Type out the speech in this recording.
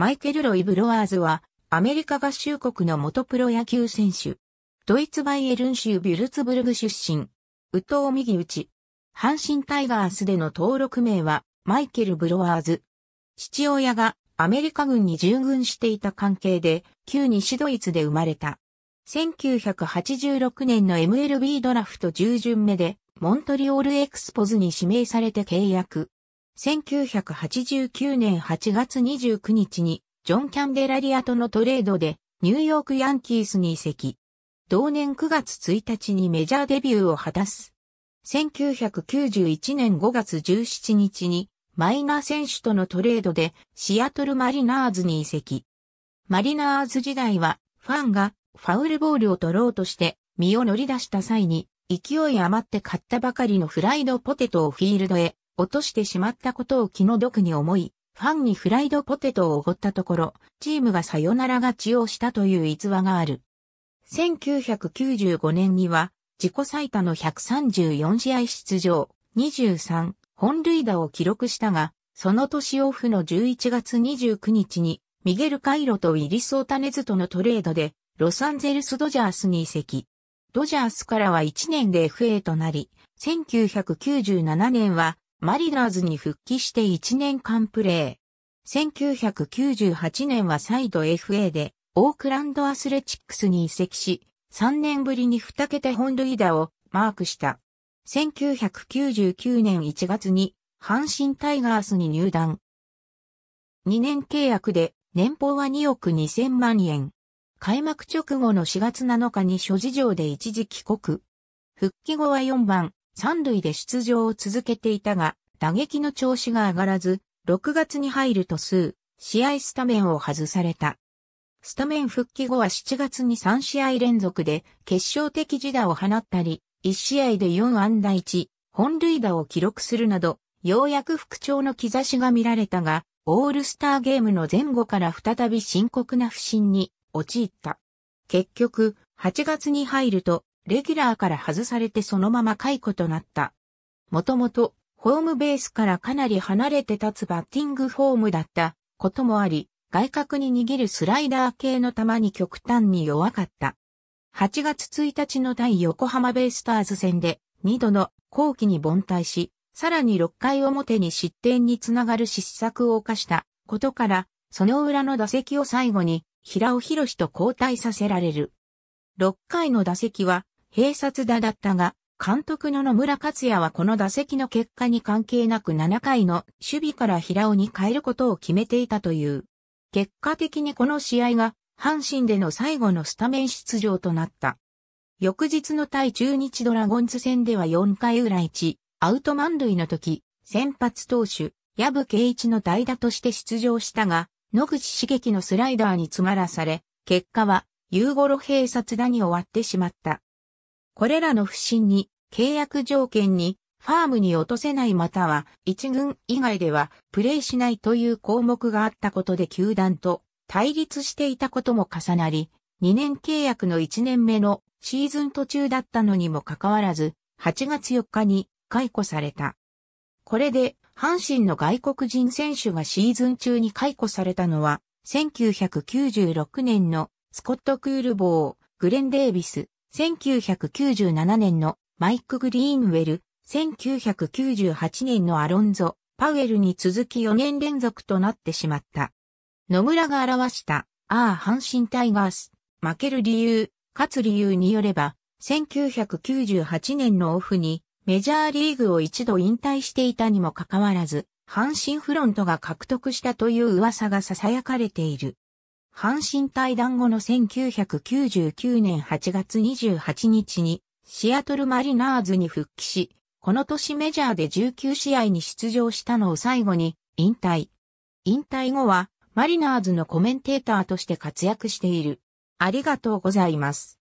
マイケル・ロイ・ブロワーズは、アメリカ合衆国の元プロ野球選手。ドイツバイエルン州ビュルツブルグ出身。ウトを右打ち。阪神タイガースでの登録名は、マイケル・ブロワーズ。父親がアメリカ軍に従軍していた関係で、旧西ドイツで生まれた。1986年の MLB ドラフト10巡目で、モントリオールエクスポズに指名されて契約。1989年8月29日にジョン・キャンデラリアとのトレードでニューヨークヤンキースに移籍。同年9月1日にメジャーデビューを果たす。1991年5月17日にマイナー選手とのトレードでシアトルマリナーズに移籍。マリナーズ時代はファンがファウルボールを取ろうとして身を乗り出した際に勢い余って買ったばかりのフライドポテトをフィールドへ落としてしまったことを気の毒に思い、ファンにフライドポテトをおごったところ、チームがさよなら勝ちをしたという逸話がある。1995年には、自己最多の134試合出場、23本塁打を記録したが、その年オフの11月29日に、ミゲル・カイロとウィリス・オタネズとのトレードで、ロサンゼルス・ドジャースに移籍。ドジャースからは1年で FA となり、1997年はマリナーズに復帰して1年間プレー。1998年は再度 FA でオークランドアスレチックスに移籍し、3年ぶりに2桁本塁打をマークした。1999年1月に阪神タイガースに入団。2年契約で年俸は2億2000万円。開幕直後の4月7日に諸事情で一時帰国。復帰後は4番、三塁で出場を続けていたが、打撃の調子が上がらず、6月に入ると数、試合スタメンを外された。スタメン復帰後は7月に3試合連続で決勝的自打を放ったり、1試合で4安打1、本塁打を記録するなど、ようやく復調の兆しが見られたが、オールスターゲームの前後から再び深刻な不振に陥った。結局、8月に入るとレギュラーから外されてそのまま解雇となった。もともと、ホームベースからかなり離れて立つバッティングフォームだったこともあり、外角に逃げるスライダー系の球に極端に弱かった。8月1日の対横浜ベイスターズ戦で2度の後期に凡退し、さらに6回表に失点につながる失策を犯したことから、その裏の打席を最後に平尾博士と交代させられる。6回の打席は併殺打だったが、監督の野村克也はこの打席の結果に関係なく7回の守備から平尾に変えることを決めていたという。結果的にこの試合が阪神での最後のスタメン出場となった。翌日の対中日ドラゴンズ戦では4回裏1、アウト満塁の時、先発投手、矢部圭一の代打として出場したが、野口茂樹のスライダーに詰まらされ、結果は、夕頃閉殺打に終わってしまった。これらの不審に、契約条件に、ファームに落とせないまたは、一軍以外では、プレイしないという項目があったことで球団と対立していたことも重なり、2年契約の1年目のシーズン途中だったのにもかかわらず、8月4日に解雇された。これで、阪神の外国人選手がシーズン中に解雇されたのは、1996年のスコット・クールボー、グレン・デービス、1997年のマイク・グリーンウェル、1998年のアロンゾ、パウエルに続き4年連続となってしまった。野村が表した、ああ、阪神タイガース、負ける理由、勝つ理由によれば、1998年のオフにメジャーリーグを一度引退していたにもかかわらず、阪神フロントが獲得したという噂が囁かれている。阪神対談後の1999年8月28日にシアトルマリナーズに復帰し、この年メジャーで19試合に出場したのを最後に引退。引退後はマリナーズのコメンテーターとして活躍している。ありがとうございます。